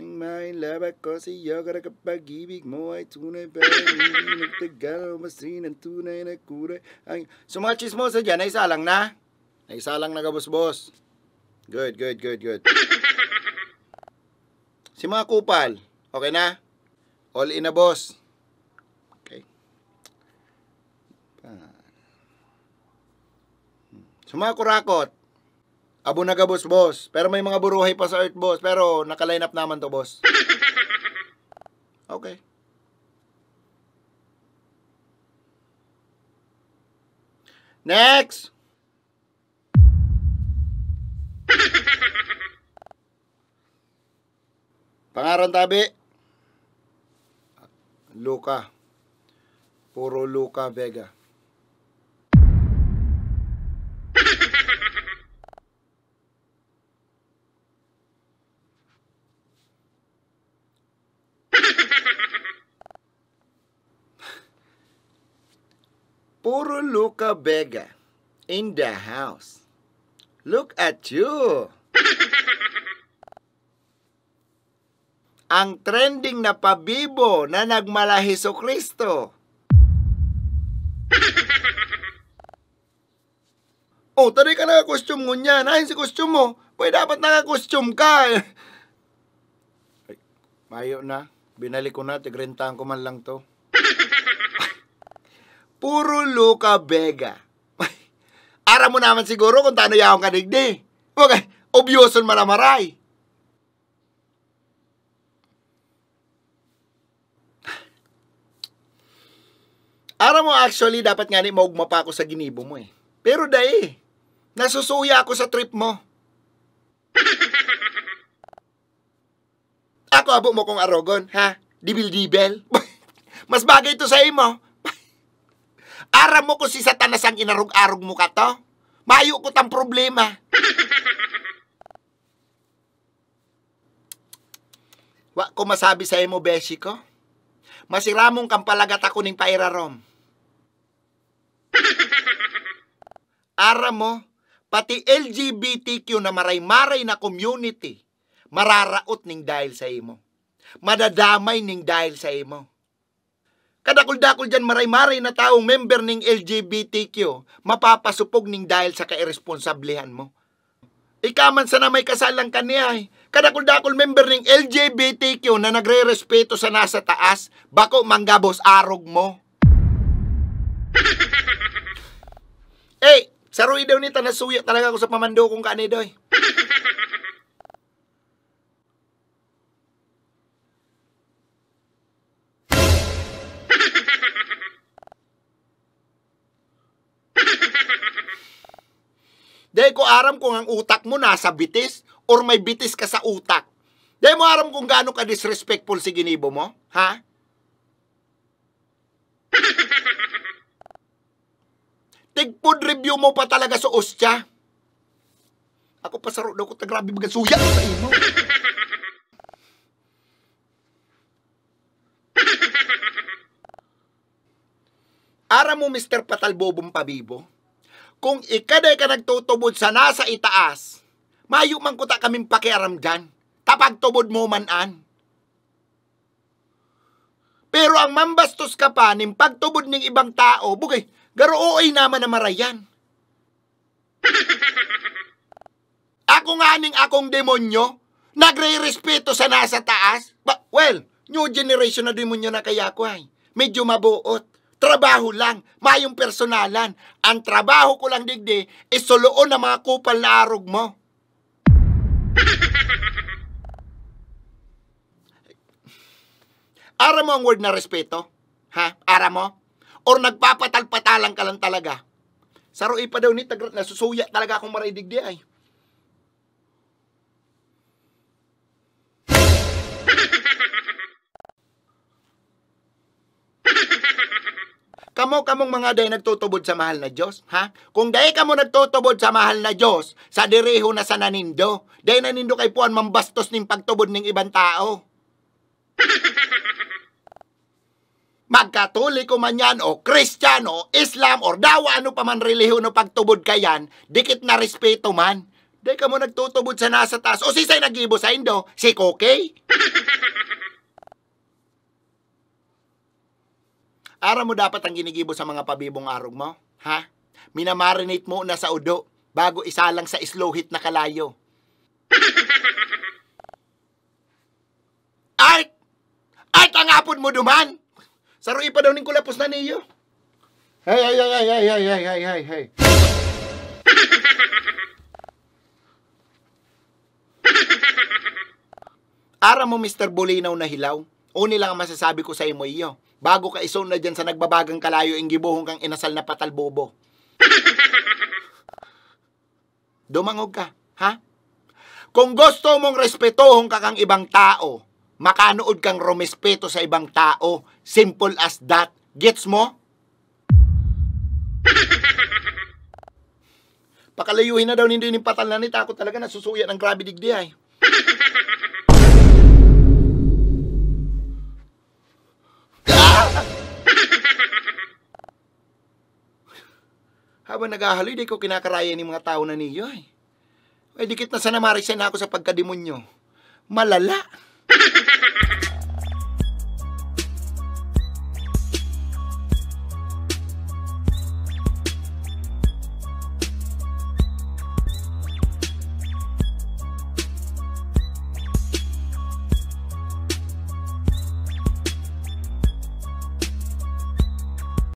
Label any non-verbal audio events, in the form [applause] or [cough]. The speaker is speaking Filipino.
ng mailaba ko sa iyo Kaya kapag ibig mo ay tunay Pero hindi nagtagal Masin ang tunay na kulay ang... So mga chismosa dyan, naisa lang na? Naisa lang na kabos-bos Good, good, good, good Si mga kupal, okay na? All in na boss Okay Sa hmm. so, mga kurakot Abo na gabos, boss. Pero may mga buruhay pa sa earth, boss. Pero naka-line up naman to, boss. [laughs] Okay. Next! [laughs] Pangaron tabi. Luka. Puro Luka Vega. [laughs] Puro Luca Vega in the house. Look at you! [laughs] Ang trending na pabibo na nagmala Heso Kristo. [laughs] oh, tari ka naka-costume mo niyan. Ayon si costume mo. Uy, dapat naka-costume ka. Ay, mayo na. Binalik ko na. Tigrintahan ko man lang to. Puro Luca Vega. Aram mo naman siguro kung tano yung kanigdi. Okay, obyoson malamaray. Aram mo actually, dapat nga ni maugma pa ako sa ginibo mo eh. Pero dahi, nasusuya ako sa trip mo. Ako abo mo kong arogon, ha? Dibil-dibil. [laughs] Mas bagay ito sa imo. Ara mo ko si satanas ang inarog-arog mo ka to. Mayo ko tang problema. [laughs] Wa ko masabi sa imo, beshi ko. Masiramong kampalagat ako ning pairarom. [laughs] Ara mo, pati LGBTQ na maray-maray na community, mararaot ning dahil sa imo. Madadamay ning dahil sa imo kadakul-dakul dyan maray-maray na taong member ng LGBTQ, mapapasupog ning dahil sa kairesponsablehan mo. Ikaman sa na may kasalang kaniya eh. kadakul member ng LGBTQ na nagre-respeto sa nasa taas, bako manggabos arog mo. [laughs] eh, saruy daw ni tanasuyo talaga ko sa pamando kung kani doy. Dahil ko aram kung ang utak mo nasa bitis or may bitis ka sa utak. Dahil mo aram kung gaano ka disrespectful si ginibo mo, ha? [laughs] Tigpod review mo pa talaga sa ostya. Ako pasaro daw ko tagrabi mga suya sa imo. [laughs] Ara mo Mr. Patalbobong Pabibo? kung ikaday ka nagtutubod sa nasa itaas, mayo man kuta kaming pakiaram dyan. Tapag tubod mo man an. Pero ang mambastos ka pa ning pagtubod ning ibang tao, bugay, garo garuoy naman na marayan. [laughs] Ako nga ning akong demonyo, nagre-respeto sa nasa taas. But, well, new generation na demonyo na kaya ko ay. Medyo mabuot trabaho lang, mayong personalan. Ang trabaho ko lang digdi, isuloon ang mga kupal na arog mo. [laughs] Ara mo ang word na respeto? Ha? Ara mo? Or nagpapatal ka lang talaga? Saro ipa daw ni tagrat, nasusuya talaga akong maraidig ay. Kamo kamong mga day nagtutubod sa mahal na Dios, ha? Kung day kamo nagtutubod sa mahal na Dios, sa direho na sa nanindo, day nanindo kay puan mambastos ning pagtubod ning ibang tao. [laughs] Magkatoliko man yan o Kristiyano, Islam or dawa ano pa man relihiyon o pagtubod kayan, dikit na respeto man. Day kamo nagtutubod sa nasa taas. O si say nagibo sa indo, si Kokey. [laughs] Ara mo dapat ang ginigibo sa mga pabibong arog mo, ha? Minamarinate mo na sa udo bago isalang sa slow hit na kalayo. Ay! [laughs] Ay, tangapon mo duman! Saro pa daw ning kulapos na niyo. Hey, hey, hey, hey, hey, hey, hey, hey, hey, hey. [laughs] Ara mo Mr. Bulinaw na hilaw. Uni lang ang masasabi ko sa imo iyo bago ka isown na dyan sa nagbabagang kalayo ang gibuhong kang inasal na patalbobo. [laughs] Dumangog ka, ha? Kung gusto mong respetuhong ka kang ibang tao, makanood kang romespeto sa ibang tao. Simple as that. Gets mo? [laughs] Pakalayuhin na daw nindi ni patal na ni takot talaga nasusuya ng grabe digdi ay. [laughs] Habang naghahaloy, di ko kinakarayan ni mga tao na niyo ay. Eh. Ay eh, dikit na sana marisen ako sa pagkademonyo. Malala. [laughs]